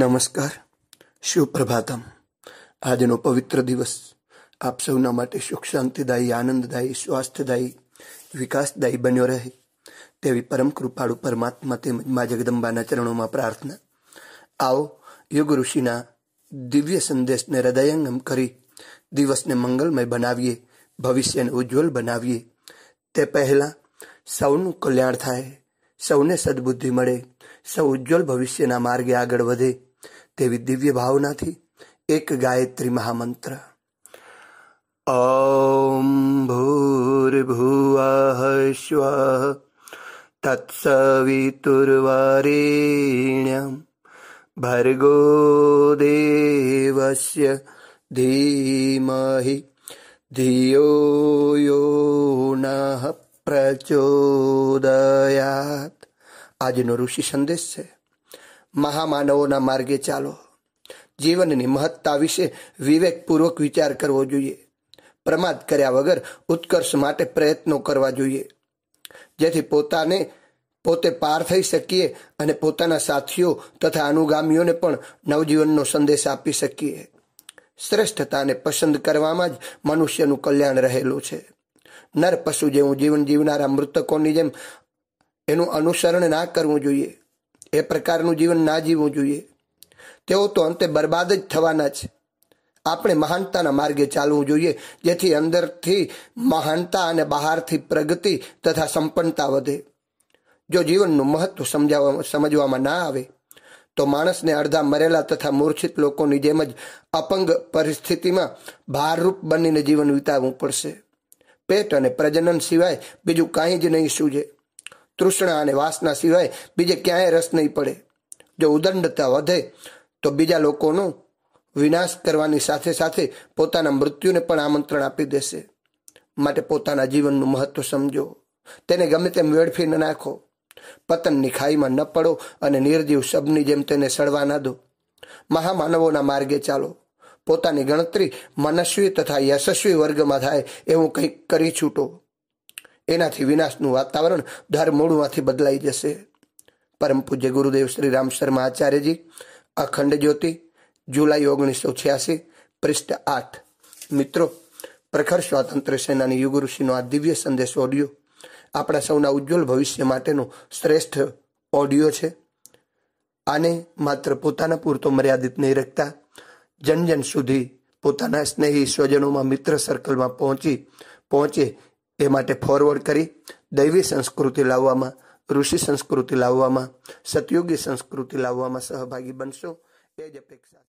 નમસ્કાર સુપ્રભાતમ આજનો પવિત્ર દિવસ આપ સૌના માટે સુખ શાંતિદાયી આનંદદાયી સ્વાસ્થ્યદાયી વિકાસદાયી બન્યો રહે તેવી પરમ કૃપાળુ પરમાત્મા તેમજ મા જગદંબાના ચરણોમાં પ્રાર્થના આવો યુગ ઋષિના દિવ્ય સંદેશને હૃદયંગમ કરી દિવસને મંગલમય બનાવીએ ભવિષ્યને ઉજ્જવલ બનાવીએ તે પહેલાં સૌનું કલ્યાણ થાય સૌને સદબુદ્ધિ મળે સૌ ઉજ્જવલ ભવિષ્યના માર્ગે આગળ વધે તેવી દિવ્ય ભાવનાથી એક ગાયત્રી મહામંત્ર ॐ ભૂર્ભુવઃ શ્વ તત્સવિતુર્વરેણ્યં ભર્ગો દેવસ્ય ધીમહિ ધિયો યો નઃ પ્રચોદયાत् આજનો ઋષિ સંદેશ છે મહામાનવોના માર્ગે ચાલો જીવનની મહત્તા વિશે વિવેકપૂર્વક વિચાર કરવો જોઈએ પ્રમાદ કર્યા વગર ઉત્કર્ષ માટે પ્રયત્નો કરવા જોઈએ જેથી પોતાને પોતે પાર થઈ શકીએ અને પોતાના સાથીઓ તથા અનુગામીઓને પણ નવજીવનનો સંદેશ આપી શકીએ શ્રેષ્ઠતાને પસંદ કરવામાં જ મનુષ્યનું કલ્યાણ રહેલું છે નર પશુ જેવું જીવન જીવનારા મૃતકોની જેમ એનું અનુસરણ ના કરવું જોઈએ એ પ્રકારનું જીવન ના જીવવું જોઈએ તેઓ તો અંતે બરબાદ જ થવાના છે આપણે મહાનતાના માર્ગે ચાલવું જોઈએ જેથી અંદરથી મહાનતા અને બહારથી પ્રગતિ તથા સંપન્નતા વધે જો જીવનનું મહત્વ સમજાવવા સમજવામાં ના આવે તો માણસને અડધા મરેલા તથા મૂર્છિત લોકોની જેમ જ અપંગ પરિસ્થિતિમાં ભારરૂપ બનીને જીવન વિતાવવું પડશે પેટ અને પ્રજનન સિવાય બીજું કાંઈ જ નહીં સૂજે તૃષ્ણા અને વાસના સિવાય બીજે ક્યાંય રસ નહીં પડે જો ઉદંડતા વધે તો બીજા લોકોનો વિનાશ કરવાની સાથે સાથે પોતાના મૃત્યુને પણ આમંત્રણ આપી દેશે માટે પોતાના જીવનનું મહત્વ સમજો તેને ગમે તેમ વેડફી ન નાખો પતનની ખાઈમાં ન પડો અને નિર્જીવ શબની જેમ તેને સડવા ન દો મહામાનવોના માર્ગે ચાલો પોતાની ગણતરી મનસ્વી તથા યશસ્વી વર્ગમાં થાય એવું કંઈક કરી છૂટો એનાથી વિનાશનું વાતાવરણ ધરમૂળમાંથી બદલાઈ જશે પરમ પૂજ્ય ગુરુદેવ શ્રી રામ શર્મા આચાર્યજી અખંડ જ્યોતિ જુલાઈ ઓગણીસો છ્યાસી પૃષ્ઠ આઠ મિત્રો પ્રખર સ્વાતંત્ર્ય સેનાની યુગઋષિનો આ દિવ્ય સંદેશ ઓડિયો આપણા સૌના ઉજ્જવલ ભવિષ્ય માટેનો શ્રેષ્ઠ ઓડિયો છે આને માત્ર પોતાના પૂરતો મર્યાદિત નહીં રખતા જન જન સુધી પોતાના સ્નેહી સ્વજનોમાં મિત્ર સર્કલમાં પહોંચી પહોંચે એ માટે ફોરવર્ડ કરી દૈવી સંસ્કૃતિ લાવવામાં ઋષિ સંસ્કૃતિ લાવવામાં સતયુગી સંસ્કૃતિ લાવવામાં સહભાગી બનશો એ જ અપેક્ષા